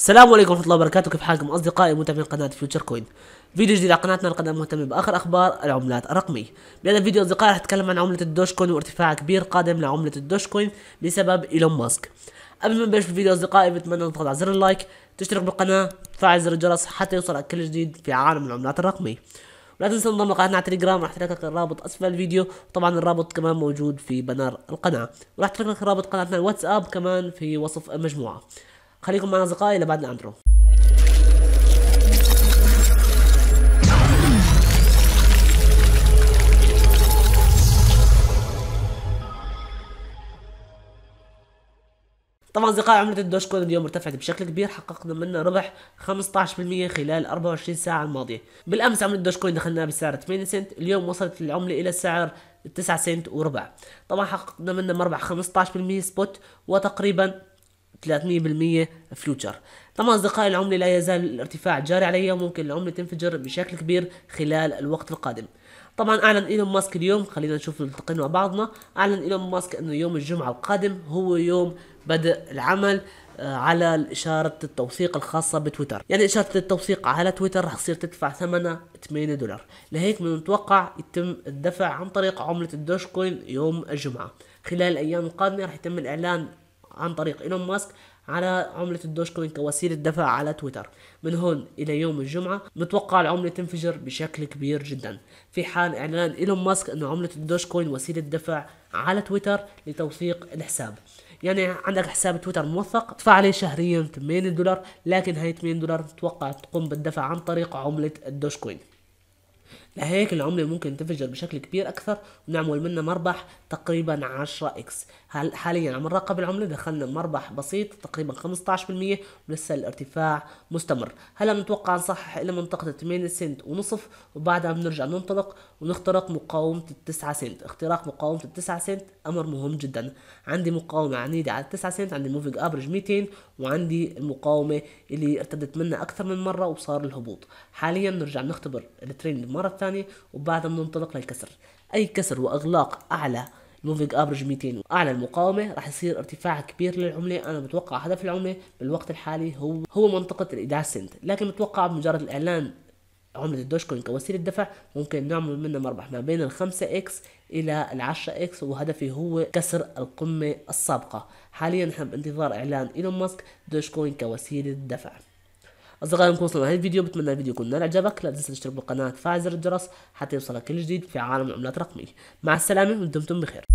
السلام عليكم ورحمة الله وبركاته كيف حالكم أصدقائي متابعين قناة فيوتشر كوين فيديو جديد على قناتنا القناة مهتمة بآخر أخبار العملات الرقمية بهذا الفيديو أصدقائي رح نتكلم عن عملة الدوش كوين وارتفاع كبير قادم لعملة الدوش كوين بسبب إيلون ماسك قبل ما نبلش الفيديو أصدقائي بتمنى تضغط على زر اللايك تشترك بالقناة تفعل زر الجرس حتى يوصلك كل جديد في عالم العملات الرقمية ولا تنسى انضم لقناتنا على تليجرام رح لك الرابط اسفل الفيديو طبعا الرابط كمان موجود في بنر القناه ورح لك رابط قناتنا الواتساب كمان في وصف المجموعه خليكم معنا أصدقائي لبعد الأندرو طبعا اصدقائي عملة الدوج كوين اليوم ارتفعت بشكل كبير حققنا منها ربح 15% خلال 24 ساعة الماضية بالامس عملة الدوج كوين دخلناها بسعر 8 سنت اليوم وصلت العملة الى سعر 9 سنت وربع طبعا حققنا منها مربح 15% سبوت وتقريبا 300% فيوتشر طبعا أصدقائي العملة لا يزال الارتفاع جاري عليها وممكن العملة تنفجر بشكل كبير خلال الوقت القادم طبعا اعلن ايلون ماسك اليوم خلينا نشوف نلتقي مع بعضنا اعلن ايلون ماسك انه يوم الجمعه القادم هو يوم بدء العمل آه، على إشارة التوثيق الخاصة بتويتر يعني إشارة التوثيق على تويتر رح تصير تدفع ثمنها 8 دولار لهيك من المتوقع يتم الدفع عن طريق عملة الدوج كوين يوم الجمعة خلال الأيام القادمة رح يتم الإعلان عن طريق ايلون ماسك على عملة الدوج كوين كوسيلة دفع على تويتر من هون إلى يوم الجمعة متوقع العملة تنفجر بشكل كبير جدا في حال إعلان إيلون ماسك أن عملة الدوج كوين وسيلة دفع على تويتر لتوثيق الحساب يعني عندك حساب تويتر موثق تدفع عليه شهريا 8 دولار لكن هاي 8 دولار تتوقع تقوم بالدفع عن طريق عملة الدوج كوين لهيك العملة ممكن تنفجر بشكل كبير أكثر ونعمل منها مربح تقريبا 10 إكس حاليا عم نراقب العملة دخلنا مربح بسيط تقريبا 15% ولسه الارتفاع مستمر هلا بنتوقع نصحح إلى منطقة 8 سنت ونصف وبعدها بنرجع ننطلق ونخترق مقاومة 9 سنت اختراق مقاومة 9 سنت أمر مهم جدا عندي مقاومة عنيدة على 9 سنت عندي موفينج أبرج 200 وعندي المقاومة اللي ارتدت منها أكثر من مرة وصار الهبوط حاليا بنرجع نختبر الترند مرة ثانيه وبعدها بننطلق للكسر اي كسر واغلاق اعلى الموفينج افرج 200 واعلى المقاومه راح يصير ارتفاع كبير للعمله انا بتوقع هدف العمله بالوقت الحالي هو هو منطقه ال 11 سنت لكن بتوقع بمجرد الاعلان عملة الدوج كوين كوسيلة دفع ممكن نعمل منها مربح ما بين الخمسة اكس الى العشرة اكس وهدفي هو كسر القمة السابقة حاليا نحن بانتظار اعلان ايلون ماسك دوج كوين كوسيلة دفع اصدقائي نكون وصلنا لهذا الفيديو بتمنى الفيديو يكون نال اعجابك لا تنسى تشترك بالقناه وتفعل زر الجرس حتى يوصلك كل جديد في عالم العملات الرقميه مع السلامه ودمتم بخير